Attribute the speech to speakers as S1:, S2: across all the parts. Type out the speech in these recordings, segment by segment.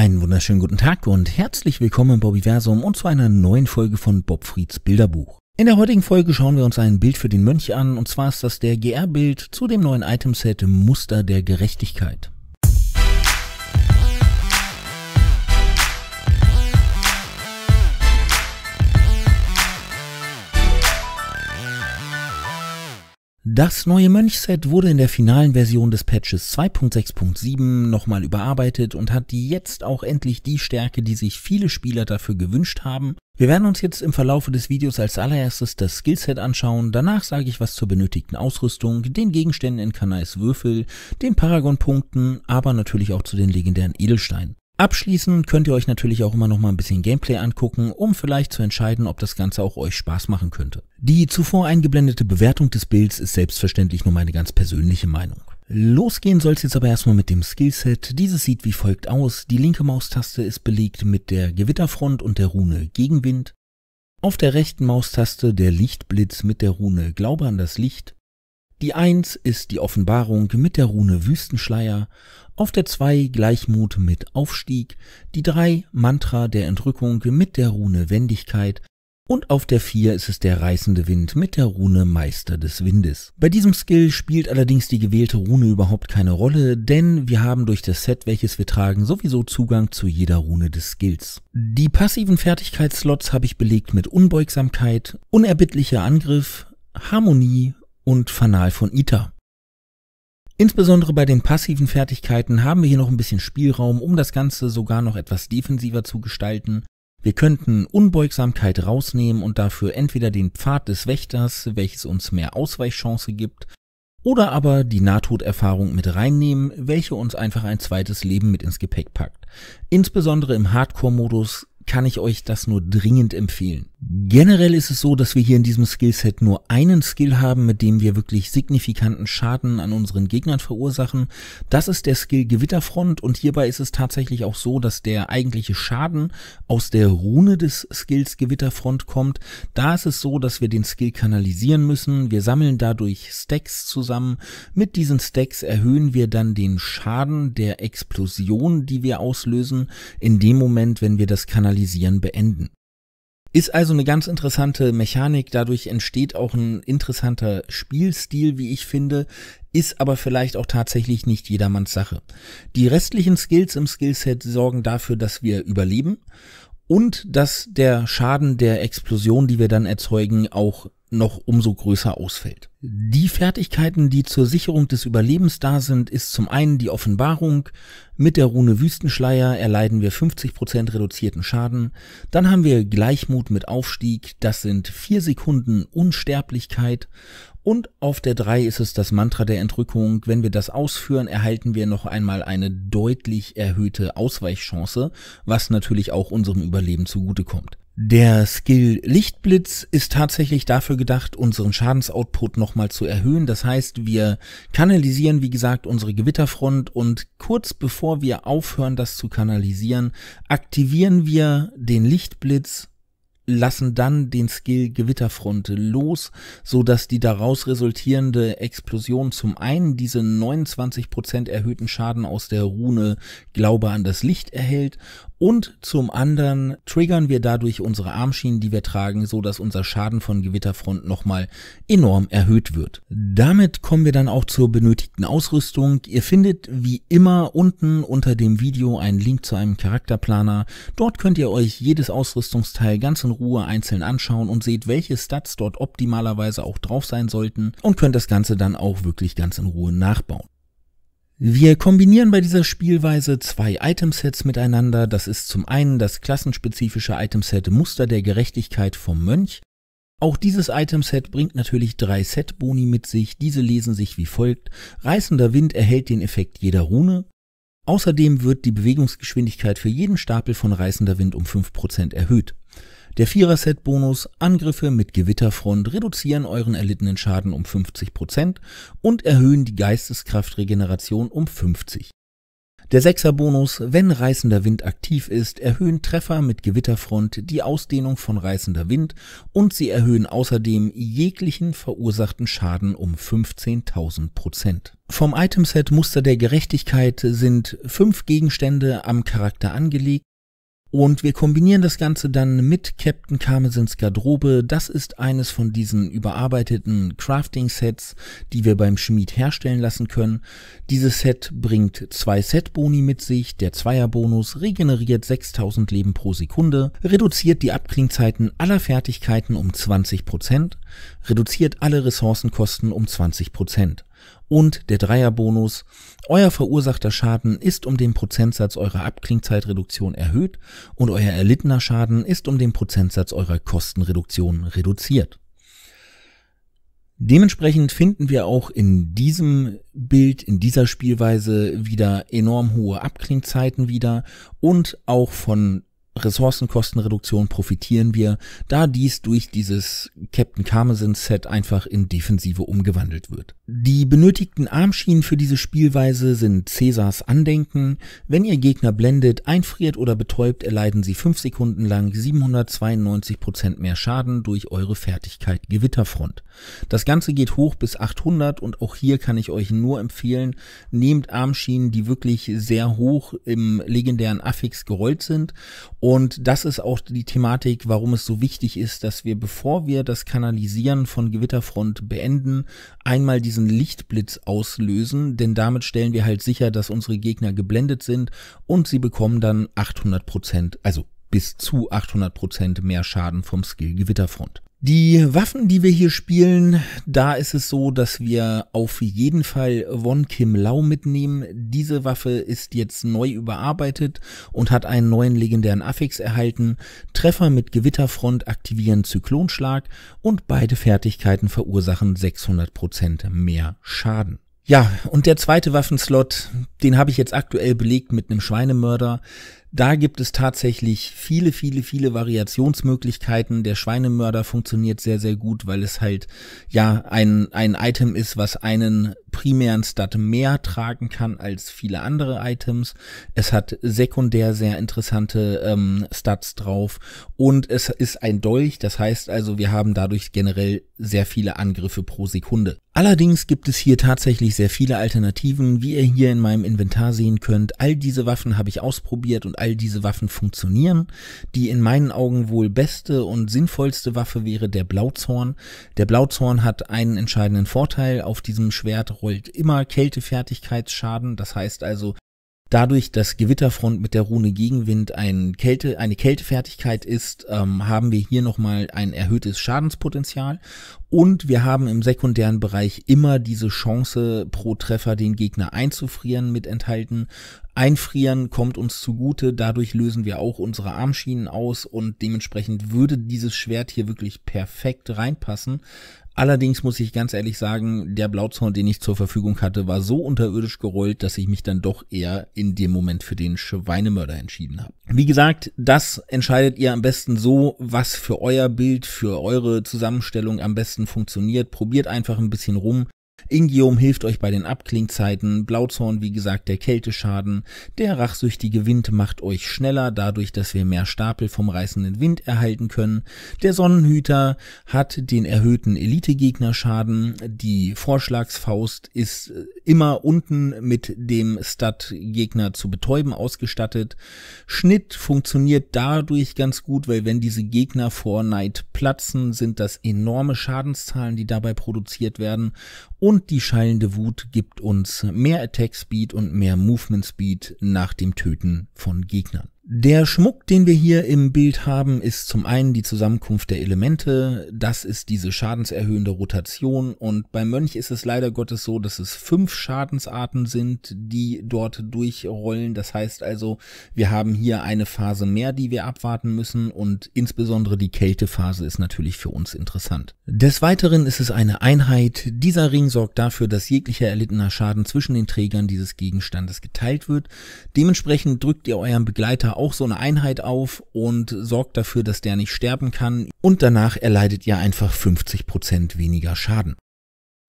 S1: Einen wunderschönen guten Tag und herzlich willkommen im Bobbyversum und zu einer neuen Folge von Bob Frieds Bilderbuch. In der heutigen Folge schauen wir uns ein Bild für den Mönch an und zwar ist das der GR-Bild zu dem neuen Itemset Muster der Gerechtigkeit. Das neue Mönchset wurde in der finalen Version des Patches 2.6.7 nochmal überarbeitet und hat jetzt auch endlich die Stärke, die sich viele Spieler dafür gewünscht haben. Wir werden uns jetzt im Verlaufe des Videos als allererstes das Skillset anschauen, danach sage ich was zur benötigten Ausrüstung, den Gegenständen in Kanais Würfel, den Paragon-Punkten, aber natürlich auch zu den legendären Edelsteinen. Abschließend könnt ihr euch natürlich auch immer noch mal ein bisschen Gameplay angucken, um vielleicht zu entscheiden, ob das Ganze auch euch Spaß machen könnte. Die zuvor eingeblendete Bewertung des Bilds ist selbstverständlich nur meine ganz persönliche Meinung. Losgehen soll es jetzt aber erstmal mit dem Skillset. Dieses sieht wie folgt aus. Die linke Maustaste ist belegt mit der Gewitterfront und der Rune Gegenwind. Auf der rechten Maustaste der Lichtblitz mit der Rune Glaube an das Licht. Die Eins ist die Offenbarung mit der Rune Wüstenschleier, auf der Zwei Gleichmut mit Aufstieg, die Drei Mantra der Entrückung mit der Rune Wendigkeit und auf der Vier ist es der reißende Wind mit der Rune Meister des Windes. Bei diesem Skill spielt allerdings die gewählte Rune überhaupt keine Rolle, denn wir haben durch das Set, welches wir tragen, sowieso Zugang zu jeder Rune des Skills. Die passiven Fertigkeitsslots habe ich belegt mit Unbeugsamkeit, unerbittlicher Angriff, Harmonie, und Fanal von ITER. Insbesondere bei den passiven Fertigkeiten haben wir hier noch ein bisschen Spielraum, um das Ganze sogar noch etwas defensiver zu gestalten. Wir könnten Unbeugsamkeit rausnehmen und dafür entweder den Pfad des Wächters, welches uns mehr Ausweichchance gibt, oder aber die Nahtoderfahrung mit reinnehmen, welche uns einfach ein zweites Leben mit ins Gepäck packt. Insbesondere im Hardcore-Modus kann ich euch das nur dringend empfehlen. Generell ist es so, dass wir hier in diesem Skillset nur einen Skill haben, mit dem wir wirklich signifikanten Schaden an unseren Gegnern verursachen. Das ist der Skill Gewitterfront und hierbei ist es tatsächlich auch so, dass der eigentliche Schaden aus der Rune des Skills Gewitterfront kommt. Da ist es so, dass wir den Skill kanalisieren müssen. Wir sammeln dadurch Stacks zusammen. Mit diesen Stacks erhöhen wir dann den Schaden der Explosion, die wir auslösen, in dem Moment, wenn wir das kanalisieren Analysieren beenden. Ist also eine ganz interessante Mechanik, dadurch entsteht auch ein interessanter Spielstil, wie ich finde, ist aber vielleicht auch tatsächlich nicht jedermanns Sache. Die restlichen Skills im Skillset sorgen dafür, dass wir überleben und dass der Schaden der Explosion, die wir dann erzeugen, auch noch umso größer ausfällt. Die Fertigkeiten, die zur Sicherung des Überlebens da sind, ist zum einen die Offenbarung. Mit der Rune Wüstenschleier erleiden wir 50% reduzierten Schaden. Dann haben wir Gleichmut mit Aufstieg. Das sind vier Sekunden Unsterblichkeit. Und auf der 3 ist es das Mantra der Entrückung. Wenn wir das ausführen, erhalten wir noch einmal eine deutlich erhöhte Ausweichchance, was natürlich auch unserem Überleben zugutekommt. Der Skill Lichtblitz ist tatsächlich dafür gedacht, unseren Schadensoutput nochmal zu erhöhen. Das heißt, wir kanalisieren, wie gesagt, unsere Gewitterfront und kurz bevor wir aufhören, das zu kanalisieren, aktivieren wir den Lichtblitz lassen dann den Skill Gewitterfront los, so dass die daraus resultierende Explosion zum einen diese 29% erhöhten Schaden aus der Rune Glaube an das Licht erhält und zum anderen triggern wir dadurch unsere Armschienen, die wir tragen, so dass unser Schaden von Gewitterfront nochmal enorm erhöht wird. Damit kommen wir dann auch zur benötigten Ausrüstung. Ihr findet wie immer unten unter dem Video einen Link zu einem Charakterplaner. Dort könnt ihr euch jedes Ausrüstungsteil ganz in Ruhe einzeln anschauen und seht, welche Stats dort optimalerweise auch drauf sein sollten und könnt das Ganze dann auch wirklich ganz in Ruhe nachbauen. Wir kombinieren bei dieser Spielweise zwei Itemsets miteinander. Das ist zum einen das klassenspezifische Itemset Muster der Gerechtigkeit vom Mönch. Auch dieses Itemset bringt natürlich drei Setboni mit sich. Diese lesen sich wie folgt. Reißender Wind erhält den Effekt jeder Rune. Außerdem wird die Bewegungsgeschwindigkeit für jeden Stapel von reißender Wind um 5% erhöht. Der Vierer-Set-Bonus, Angriffe mit Gewitterfront reduzieren euren erlittenen Schaden um 50% und erhöhen die Geisteskraftregeneration um 50. Der Sechser-Bonus, wenn reißender Wind aktiv ist, erhöhen Treffer mit Gewitterfront die Ausdehnung von reißender Wind und sie erhöhen außerdem jeglichen verursachten Schaden um 15.000 Prozent. Vom Itemset Muster der Gerechtigkeit sind fünf Gegenstände am Charakter angelegt, und wir kombinieren das Ganze dann mit Captain Kamesins Garderobe. Das ist eines von diesen überarbeiteten Crafting-Sets, die wir beim Schmied herstellen lassen können. Dieses Set bringt zwei Set-Boni mit sich. Der Zweierbonus regeneriert 6000 Leben pro Sekunde, reduziert die Abklingzeiten aller Fertigkeiten um 20%, reduziert alle Ressourcenkosten um 20% und der Dreierbonus. Euer verursachter Schaden ist um den Prozentsatz eurer Abklingzeitreduktion erhöht und euer erlittener Schaden ist um den Prozentsatz eurer Kostenreduktion reduziert. Dementsprechend finden wir auch in diesem Bild, in dieser Spielweise wieder enorm hohe Abklingzeiten wieder und auch von Ressourcenkostenreduktion profitieren wir, da dies durch dieses Captain Carmazin Set einfach in Defensive umgewandelt wird. Die benötigten Armschienen für diese Spielweise sind Cäsars Andenken. Wenn ihr Gegner blendet, einfriert oder betäubt, erleiden sie 5 Sekunden lang 792% mehr Schaden durch eure Fertigkeit Gewitterfront. Das Ganze geht hoch bis 800 und auch hier kann ich euch nur empfehlen, nehmt Armschienen, die wirklich sehr hoch im legendären Affix gerollt sind und das ist auch die Thematik, warum es so wichtig ist, dass wir, bevor wir das Kanalisieren von Gewitterfront beenden, einmal diesen Lichtblitz auslösen, denn damit stellen wir halt sicher, dass unsere Gegner geblendet sind und sie bekommen dann 800 Prozent, also bis zu 800 Prozent mehr Schaden vom Skill Gewitterfront. Die Waffen, die wir hier spielen, da ist es so, dass wir auf jeden Fall Won Kim Lau mitnehmen. Diese Waffe ist jetzt neu überarbeitet und hat einen neuen legendären Affix erhalten. Treffer mit Gewitterfront aktivieren Zyklonschlag und beide Fertigkeiten verursachen 600% mehr Schaden. Ja, und der zweite Waffenslot, den habe ich jetzt aktuell belegt mit einem Schweinemörder. Da gibt es tatsächlich viele, viele, viele Variationsmöglichkeiten. Der Schweinemörder funktioniert sehr, sehr gut, weil es halt ja ein, ein Item ist, was einen primären Stat mehr tragen kann als viele andere Items. Es hat sekundär sehr interessante ähm, Stats drauf und es ist ein Dolch, das heißt also, wir haben dadurch generell sehr viele Angriffe pro Sekunde. Allerdings gibt es hier tatsächlich sehr viele Alternativen, wie ihr hier in meinem Inventar sehen könnt. All diese Waffen habe ich ausprobiert und all diese Waffen funktionieren. Die in meinen Augen wohl beste und sinnvollste Waffe wäre der Blauzorn. Der Blauzorn hat einen entscheidenden Vorteil. Auf diesem Schwert rollt immer Kältefertigkeitsschaden. Das heißt also, Dadurch, dass Gewitterfront mit der Rune Gegenwind ein Kälte, eine Kältefertigkeit ist, ähm, haben wir hier nochmal ein erhöhtes Schadenspotenzial. Und wir haben im sekundären Bereich immer diese Chance, pro Treffer den Gegner einzufrieren mit enthalten. Einfrieren kommt uns zugute, dadurch lösen wir auch unsere Armschienen aus und dementsprechend würde dieses Schwert hier wirklich perfekt reinpassen. Allerdings muss ich ganz ehrlich sagen, der Blauzorn, den ich zur Verfügung hatte, war so unterirdisch gerollt, dass ich mich dann doch eher in dem Moment für den Schweinemörder entschieden habe. Wie gesagt, das entscheidet ihr am besten so, was für euer Bild, für eure Zusammenstellung am besten funktioniert. Probiert einfach ein bisschen rum. Ingium hilft euch bei den Abklingzeiten, Blauzorn wie gesagt der Kälteschaden, der rachsüchtige Wind macht euch schneller, dadurch, dass wir mehr Stapel vom reißenden Wind erhalten können, der Sonnenhüter hat den erhöhten Elite-Gegnerschaden, die Vorschlagsfaust ist äh, immer unten mit dem Stat-Gegner zu betäuben ausgestattet, Schnitt funktioniert dadurch ganz gut, weil wenn diese Gegner vor Neid platzen, sind das enorme Schadenszahlen, die dabei produziert werden und die schallende Wut gibt uns mehr Attack Speed und mehr Movement Speed nach dem Töten von Gegnern. Der Schmuck, den wir hier im Bild haben, ist zum einen die Zusammenkunft der Elemente, das ist diese schadenserhöhende Rotation und beim Mönch ist es leider Gottes so, dass es fünf Schadensarten sind, die dort durchrollen. Das heißt also, wir haben hier eine Phase mehr, die wir abwarten müssen und insbesondere die Kältephase ist natürlich für uns interessant. Des Weiteren ist es eine Einheit. Dieser Ring sorgt dafür, dass jeglicher erlittener Schaden zwischen den Trägern dieses Gegenstandes geteilt wird. Dementsprechend drückt ihr euren Begleiter auch so eine Einheit auf und sorgt dafür, dass der nicht sterben kann und danach erleidet ihr einfach 50% Prozent weniger Schaden.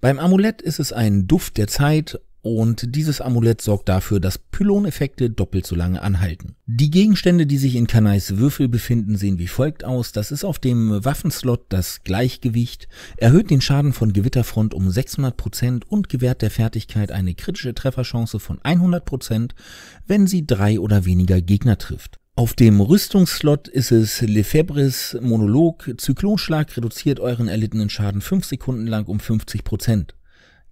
S1: Beim Amulett ist es ein Duft der Zeit und dieses Amulett sorgt dafür, dass Pyloneffekte doppelt so lange anhalten. Die Gegenstände, die sich in Kanais Würfel befinden, sehen wie folgt aus. Das ist auf dem Waffenslot das Gleichgewicht, erhöht den Schaden von Gewitterfront um 600% und gewährt der Fertigkeit eine kritische Trefferchance von 100%, wenn sie drei oder weniger Gegner trifft. Auf dem Rüstungsslot ist es Lefebvres Monolog. Zyklonschlag reduziert euren erlittenen Schaden 5 Sekunden lang um 50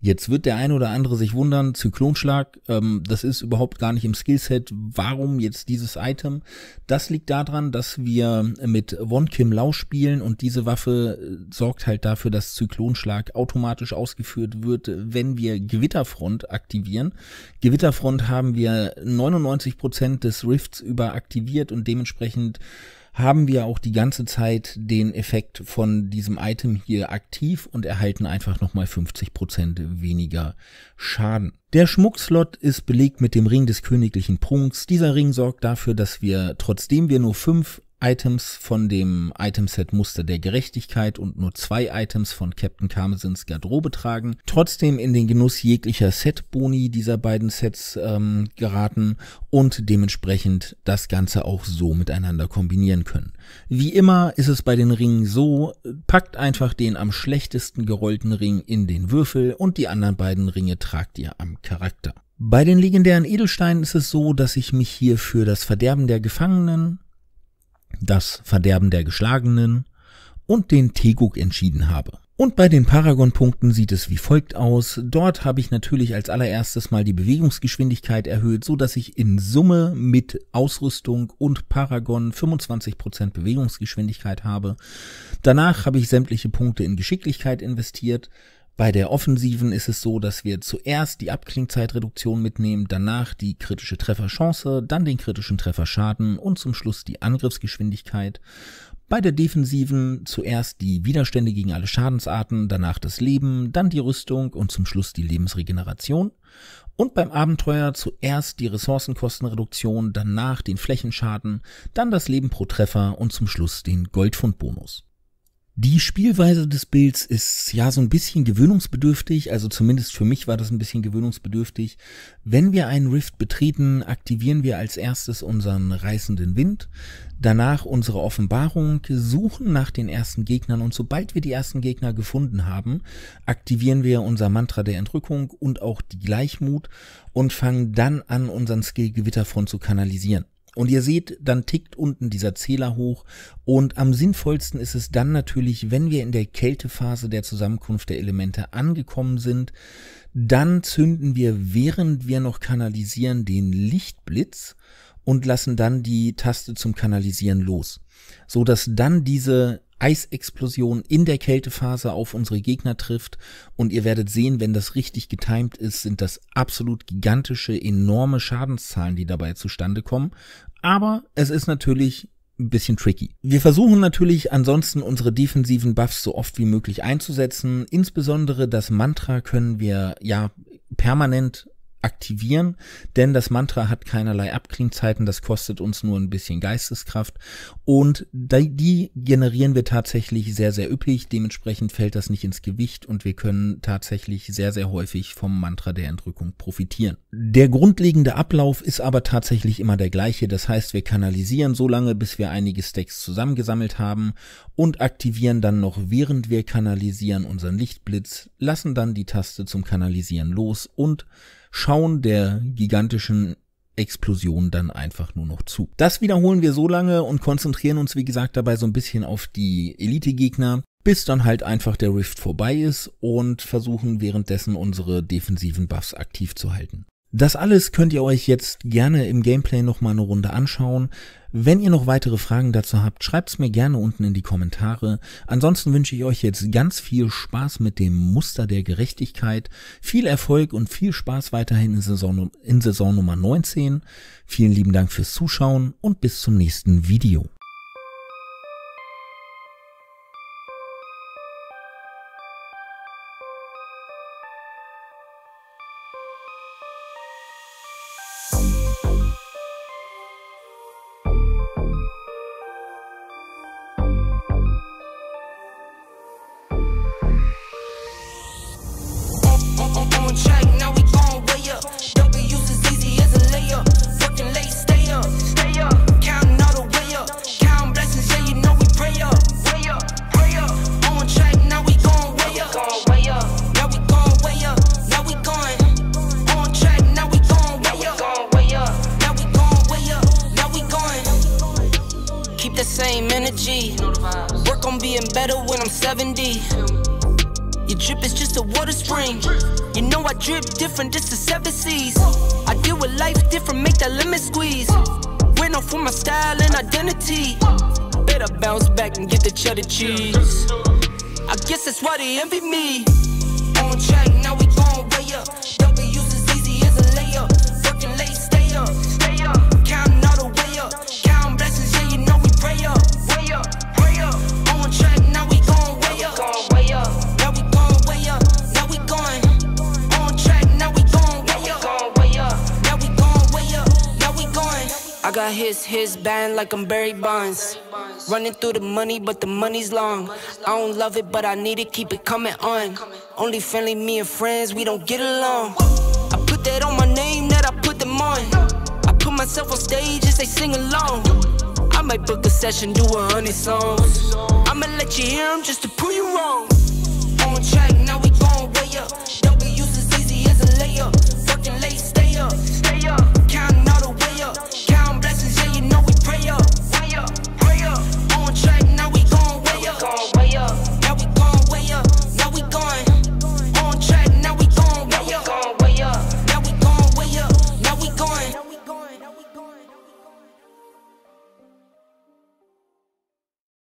S1: Jetzt wird der ein oder andere sich wundern, Zyklonschlag, ähm, das ist überhaupt gar nicht im Skillset. Warum jetzt dieses Item? Das liegt daran, dass wir mit Kim Lau spielen und diese Waffe äh, sorgt halt dafür, dass Zyklonschlag automatisch ausgeführt wird, wenn wir Gewitterfront aktivieren. Gewitterfront haben wir 99% des Rifts über aktiviert und dementsprechend haben wir auch die ganze Zeit den Effekt von diesem Item hier aktiv und erhalten einfach nochmal 50% weniger Schaden. Der Schmuckslot ist belegt mit dem Ring des königlichen Prunks. Dieser Ring sorgt dafür, dass wir, trotzdem wir nur fünf Items von dem Itemset Muster der Gerechtigkeit und nur zwei Items von Captain Kamesins Garderobe tragen, trotzdem in den Genuss jeglicher Set-Boni dieser beiden Sets ähm, geraten und dementsprechend das Ganze auch so miteinander kombinieren können. Wie immer ist es bei den Ringen so, packt einfach den am schlechtesten gerollten Ring in den Würfel und die anderen beiden Ringe tragt ihr am Charakter. Bei den legendären Edelsteinen ist es so, dass ich mich hier für das Verderben der Gefangenen, das Verderben der Geschlagenen und den Teguk entschieden habe. Und bei den Paragon-Punkten sieht es wie folgt aus. Dort habe ich natürlich als allererstes mal die Bewegungsgeschwindigkeit erhöht, so dass ich in Summe mit Ausrüstung und Paragon 25% Bewegungsgeschwindigkeit habe. Danach habe ich sämtliche Punkte in Geschicklichkeit investiert, bei der Offensiven ist es so, dass wir zuerst die Abklingzeitreduktion mitnehmen, danach die kritische Trefferchance, dann den kritischen Trefferschaden und zum Schluss die Angriffsgeschwindigkeit. Bei der Defensiven zuerst die Widerstände gegen alle Schadensarten, danach das Leben, dann die Rüstung und zum Schluss die Lebensregeneration. Und beim Abenteuer zuerst die Ressourcenkostenreduktion, danach den Flächenschaden, dann das Leben pro Treffer und zum Schluss den Goldfundbonus. Die Spielweise des Bilds ist ja so ein bisschen gewöhnungsbedürftig, also zumindest für mich war das ein bisschen gewöhnungsbedürftig. Wenn wir einen Rift betreten, aktivieren wir als erstes unseren reißenden Wind, danach unsere Offenbarung, suchen nach den ersten Gegnern und sobald wir die ersten Gegner gefunden haben, aktivieren wir unser Mantra der Entrückung und auch die Gleichmut und fangen dann an, unseren Skill Gewitterfront zu kanalisieren. Und ihr seht, dann tickt unten dieser Zähler hoch. Und am sinnvollsten ist es dann natürlich, wenn wir in der Kältephase der Zusammenkunft der Elemente angekommen sind, dann zünden wir, während wir noch kanalisieren, den Lichtblitz und lassen dann die Taste zum Kanalisieren los, so dass dann diese Eisexplosion in der Kältephase auf unsere Gegner trifft. Und ihr werdet sehen, wenn das richtig getimt ist, sind das absolut gigantische, enorme Schadenszahlen, die dabei zustande kommen. Aber es ist natürlich ein bisschen tricky. Wir versuchen natürlich ansonsten unsere defensiven Buffs so oft wie möglich einzusetzen. Insbesondere das Mantra können wir ja permanent aktivieren, denn das Mantra hat keinerlei Abklingzeiten, das kostet uns nur ein bisschen Geisteskraft und die generieren wir tatsächlich sehr, sehr üppig, dementsprechend fällt das nicht ins Gewicht und wir können tatsächlich sehr, sehr häufig vom Mantra der Entrückung profitieren. Der grundlegende Ablauf ist aber tatsächlich immer der gleiche, das heißt wir kanalisieren so lange, bis wir einige Stacks zusammengesammelt haben und aktivieren dann noch, während wir kanalisieren, unseren Lichtblitz, lassen dann die Taste zum Kanalisieren los und schauen der gigantischen Explosion dann einfach nur noch zu. Das wiederholen wir so lange und konzentrieren uns, wie gesagt, dabei so ein bisschen auf die Elite-Gegner, bis dann halt einfach der Rift vorbei ist und versuchen währenddessen unsere defensiven Buffs aktiv zu halten. Das alles könnt ihr euch jetzt gerne im Gameplay nochmal eine Runde anschauen. Wenn ihr noch weitere Fragen dazu habt, schreibt's mir gerne unten in die Kommentare. Ansonsten wünsche ich euch jetzt ganz viel Spaß mit dem Muster der Gerechtigkeit. Viel Erfolg und viel Spaß weiterhin in Saison, in Saison Nummer 19. Vielen lieben Dank fürs Zuschauen und bis zum nächsten Video.
S2: same energy. Work on being better when I'm 70. Your drip is just a water spring. You know I drip different, just the seven seas. I deal with life different, make that lemon squeeze. Went off with my style and identity. Better bounce back and get the cheddar cheese. I guess that's why they envy me. His his band like I'm Barry Bonds. Running through the money, but the money's long. I don't love it, but I need it, keep it coming on. Only friendly, me and friends, we don't get along. I put that on my name, that I put them on. I put myself on stage as they sing along. I might book a session, do a hundred songs. I'ma let you hear them just to prove you wrong. On track, now we going way up. Don't be used as easy as a layup. Fucking late, stay up, stay up.